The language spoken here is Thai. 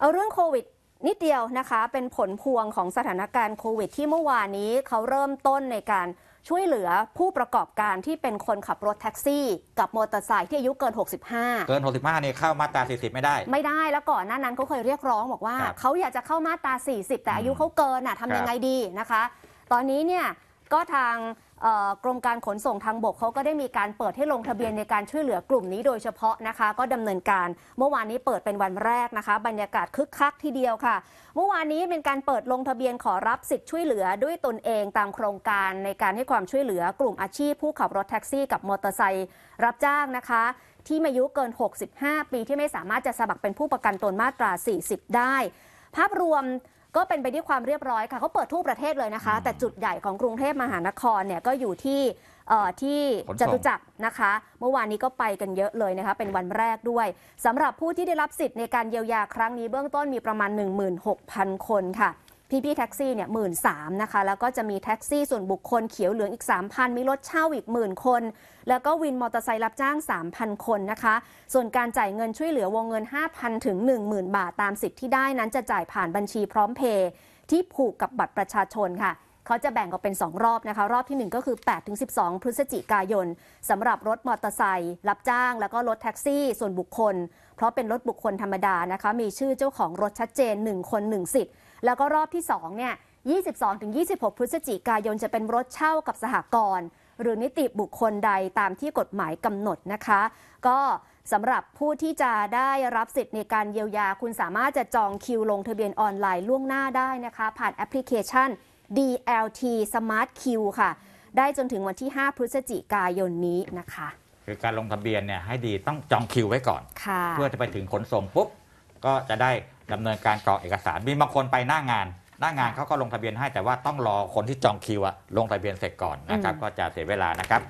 เอาเรื่องโควิดนิดเดียวนะคะ เป็นผลพวงของสถานการณ์โควิดที่เมื่อวานนี้เขาเริ่มต้นในการช่วยเหลือผู้ประกอบการที่เป็นคนขับรถแท็กซี่กับมอเตอร์ไซค์ที่อายุเกิน 65 เกิน 65เนี่ยเข้ามาตรา40 ไม่ได้ ไม่ได้แล้วก่อนหน้านั้นเขาเคยเรียกร้องบอกว่า เขาอยากจะเข้ามาตรา40 แต่อายุเขาเกินน่ะทำยังไงดีนะคะ ตอนนี้เนี่ยก็ทางกรมการขนส่งทางบกเขาก็ได้มีการเปิดให้ลงทะเบียนในการช่วยเหลือกลุ่มนี้โดยเฉพาะนะคะ ก็ดำเนินการเมื่อวานนี้เปิดเป็นวันแรกนะคะบรรยากาศคึกคักทีเดียวค่ะ เมื่อวานนี้เป็นการเปิดลงทะเบียนขอรับสิทธิ์ช่วยเหลือด้วยตนเองตามโครงการในการให้ความช่วยเหลือกลุ่มอาชีพผู้ขับรถแท็กซี่ กับมอเตอร์ไซค์รับจ้างนะคะ ที่อายุเกิน 65 ปีที่ไม่สามารถจะสมัครเป็นผู้ประกันตนมาตรา 40 ได้ ภาพรวมก็เป็นไปด้วยความเรียบร้อยค่ะ เขาเปิดทั่วประเทศเลยนะคะแต่จุดใหญ่ของกรุงเทพมหานครเนี่ย ก็อยู่ที่ที่จตุจักรนะคะ เมื่อวานนี้ก็ไปกันเยอะเลยนะคะ เป็นวันแรกด้วยสำหรับผู้ที่ได้รับสิทธิ์ในการเยียวยาครั้งนี้เบื้องต้นมีประมาณ 16,000 คนค่ะพี่พี่แท็กซี่เนี่ยหมื่นสามนะคะแล้วก็จะมีแท็กซี่ส่วนบุคคลเขียวเหลืองอีก 3,000มีรถเช่าอีกหมื่นคน แล้วก็วินมอเตอร์ไซค์รับจ้าง 3,000 คนนะคะ ส่วนการจ่ายเงินช่วยเหลือวงเงิน 5,000 ถึง10,000 บาทตามสิทธิ์ที่ได้นั้นจะจ่ายผ่านบัญชีพร้อมเพย์ที่ผูกกับบัตรประชาชนค่ะ เขาจะแบ่งออกเป็น 2 รอบนะคะรอบที่1ก็คือ8-12 พฤศจิกายนสำหรับรถมอเตอร์ไซค์รับจ้างแล้วก็รถแท็กซี่ ส่วนบุคคล เพราะเป็นรถบุคคลธรรมดานะคะมีชื่อเจ้าของรถชัดเจน1คน1สิทธิ์แล้วก็รอบที่ 2 เนี่ย 22-26 พฤศจิกายนจะเป็นรถเช่ากับสหกรณ์หรือนิติบุคคลใดตามที่กฎหมายกำหนดนะคะ ก็สำหรับผู้ที่จะได้รับสิทธิ์ในการเยียวยา คุณสามารถจะจองคิวลงทะเบียนออนไลน์ ล่วงหน้าได้นะคะ ผ่านแอปพลิเคชัน DLT Smart Q ค่ะ ได้จนถึงวันที่ 5 พฤศจิกายนนี้นะคะ คือการลงทะเบียนเนี่ยให้ดีต้องจองคิวไว้ก่อนเพื่อจะไปถึงขนส่งปุ๊บก็จะได้ดำเนินการกรอกเอกสาร มีบางคนไปหน้างาน หน้างานเขาก็ลงทะเบียนให้แต่ว่าต้องรอคนที่จองคิวลงทะเบียนเสร็จก่อนนะครับ ก็จะเสียเวลานะครับ